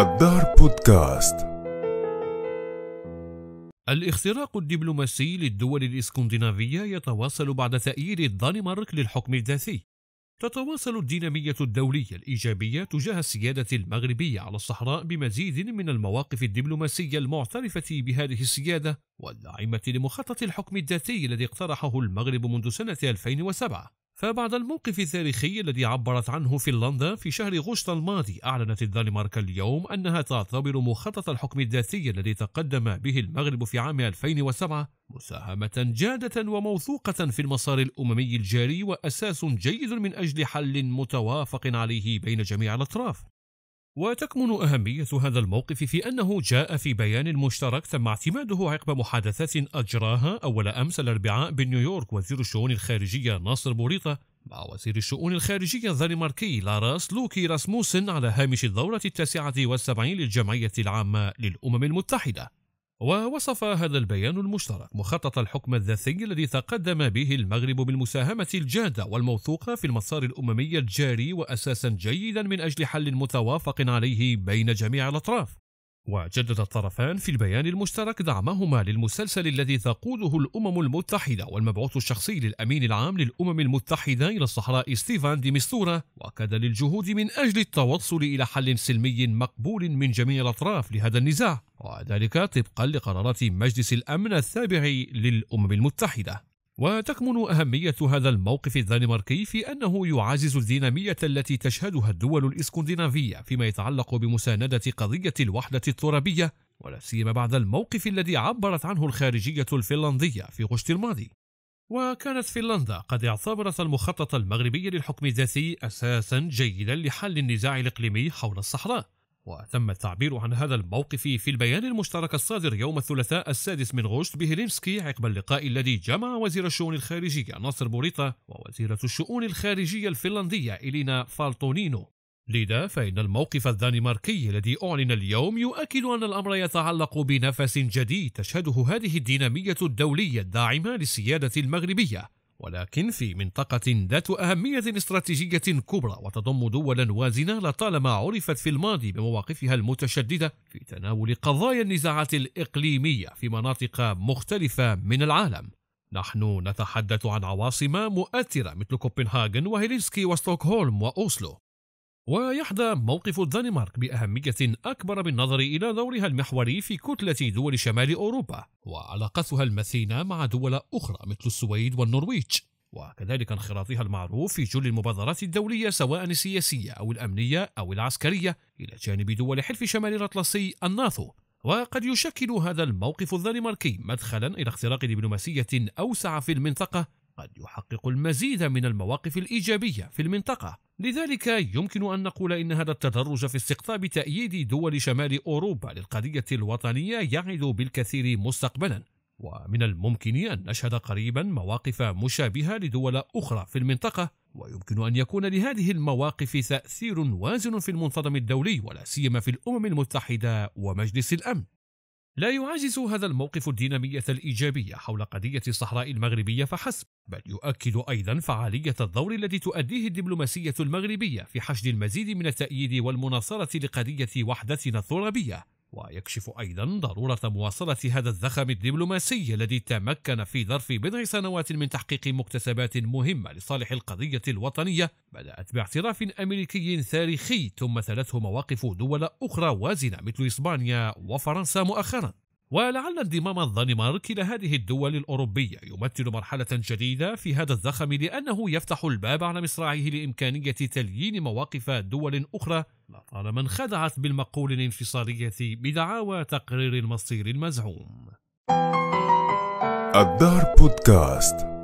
الدار بودكاست الاختراق الدبلوماسي للدول الاسكندنافية يتواصل بعد تأييد الدنمارك للحكم الذاتي تتواصل الدينامية الدولية الإيجابية تجاه السيادة المغربية على الصحراء بمزيد من المواقف الدبلوماسية المعترفة بهذه السيادة والداعمة لمخطط الحكم الذاتي الذي اقترحه المغرب منذ سنة 2007 فبعد الموقف التاريخي الذي عبرت عنه فنلندا في شهر غشت الماضي أعلنت الدنمارك اليوم أنها تعتبر مخطط الحكم الذاتي الذي تقدم به المغرب في عام 2007 مساهمة جادة وموثوقة في المسار الأممي الجاري وأساس جيد من أجل حل متوافق عليه بين جميع الأطراف وتكمن أهمية هذا الموقف في أنه جاء في بيان مشترك تم اعتماده عقب محادثات أجراها أول أمس الأربعاء بنيويورك وزير الشؤون الخارجية ناصر بوريطة مع وزير الشؤون الخارجية الدنماركي لاراس لوكي راسموسن على هامش الدورة التاسعة والسبعين للجمعية العامة للأمم المتحدة ووصف هذا البيان المشترك مخطط الحكم الذاتي الذي تقدم به المغرب بالمساهمة الجادة والموثوقة في المسار الأممي الجاري وأساسا جيدا من أجل حل متوافق عليه بين جميع الأطراف وجدد الطرفان في البيان المشترك دعمهما للمسلسل الذي تقوده الأمم المتحدة والمبعوث الشخصي للأمين العام للأمم المتحدة إلى الصحراء ستيفان دي ميستورا وأكد للجهود من أجل التوصل إلى حل سلمي مقبول من جميع الأطراف لهذا النزاع وذلك طبقا لقرارات مجلس الأمن التابع للأمم المتحدة وتكمن أهمية هذا الموقف الدنماركي في أنه يعزز الدينامية التي تشهدها الدول الإسكندنافية فيما يتعلق بمساندة قضية الوحدة الترابية ولا سيما بعد الموقف الذي عبرت عنه الخارجية الفنلندية في غشت الماضي وكانت فنلندا قد اعتبرت المخطط المغربي للحكم الذاتي أساسا جيدا لحل النزاع الإقليمي حول الصحراء وتم التعبير عن هذا الموقف في البيان المشترك الصادر يوم الثلاثاء السادس من غشت بهيلينسكي عقب اللقاء الذي جمع وزير الشؤون الخارجية ناصر بوريطا ووزيرة الشؤون الخارجية الفنلندية إلينا فالتونينو لذا فإن الموقف الدنماركي الذي أعلن اليوم يؤكد أن الأمر يتعلق بنفس جديد تشهده هذه الدينامية الدولية الداعمة للسيادة المغربية ولكن في منطقة ذات أهمية استراتيجية كبرى وتضم دولا وازنة لطالما عرفت في الماضي بمواقفها المتشددة في تناول قضايا النزاعات الإقليمية في مناطق مختلفة من العالم. نحن نتحدث عن عواصم مؤثرة مثل كوبنهاغن وهيلينسكي وستوكهولم وأوسلو ويحظى موقف الدنمارك بأهمية أكبر بالنظر إلى دورها المحوري في كتلة دول شمال أوروبا وعلاقتها المثينة مع دول أخرى مثل السويد والنرويج وكذلك انخراطها المعروف في جل المبادرات الدولية سواء السياسية أو الأمنية أو العسكرية إلى جانب دول حلف شمال الأطلسي الناتو وقد يشكل هذا الموقف الدنماركي مدخلا إلى اختراق دبلوماسية أوسع في المنطقة قد يحقق المزيد من المواقف الإيجابية في المنطقة لذلك يمكن أن نقول إن هذا التدرج في استقطاب تأييد دول شمال أوروبا للقضية الوطنية يعد بالكثير مستقبلا ومن الممكن أن نشهد قريبا مواقف مشابهة لدول أخرى في المنطقة ويمكن أن يكون لهذه المواقف تأثير وازن في المنتظم الدولي ولا سيما في الأمم المتحدة ومجلس الأمن لا يعزز هذا الموقف الدينامية الإيجابية حول قضية الصحراء المغربية فحسب، بل يؤكد أيضا فعالية الدور الذي تؤديه الدبلوماسية المغربية في حشد المزيد من التأييد والمناصرة لقضية وحدتنا الترابية، ويكشف أيضا ضرورة مواصلة هذا الزخم الدبلوماسي الذي تمكن في ظرف بضع سنوات من تحقيق مكتسبات مهمة لصالح القضية الوطنية بدأت باعتراف أمريكي تاريخي ثم تلته مواقف دول أخرى وازنة مثل إسبانيا وفرنسا مؤخرا ولعل انضمام الدنمارك إلى هذه الدول الأوروبية يمثل مرحلة جديدة في هذا الزخم لأنه يفتح الباب على مصراعه لإمكانية تليين مواقف دول أخرى لطالما انخدعت بالمقول الانفصالية بدعاوى تقرير المصير المزعوم. الدار بودكاست